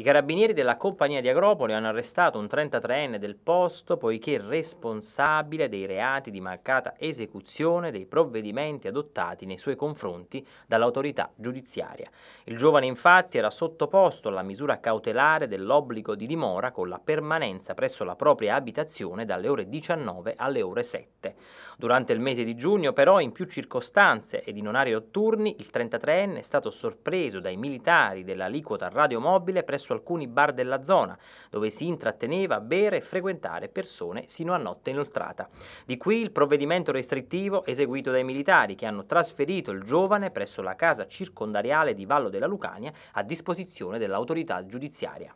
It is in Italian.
I carabinieri della compagnia di Agropoli hanno arrestato un 33enne del posto poiché responsabile dei reati di mancata esecuzione dei provvedimenti adottati nei suoi confronti dall'autorità giudiziaria. Il giovane infatti era sottoposto alla misura cautelare dell'obbligo di dimora con la permanenza presso la propria abitazione dalle ore 19 alle ore 7. Durante il mese di giugno però in più circostanze ed in orari notturni il 33enne è stato sorpreso dai militari dell'aliquota radiomobile presso presso alcuni bar della zona, dove si intratteneva a bere e frequentare persone sino a notte inoltrata. Di qui il provvedimento restrittivo eseguito dai militari che hanno trasferito il giovane presso la casa circondariale di Vallo della Lucania a disposizione dell'autorità giudiziaria.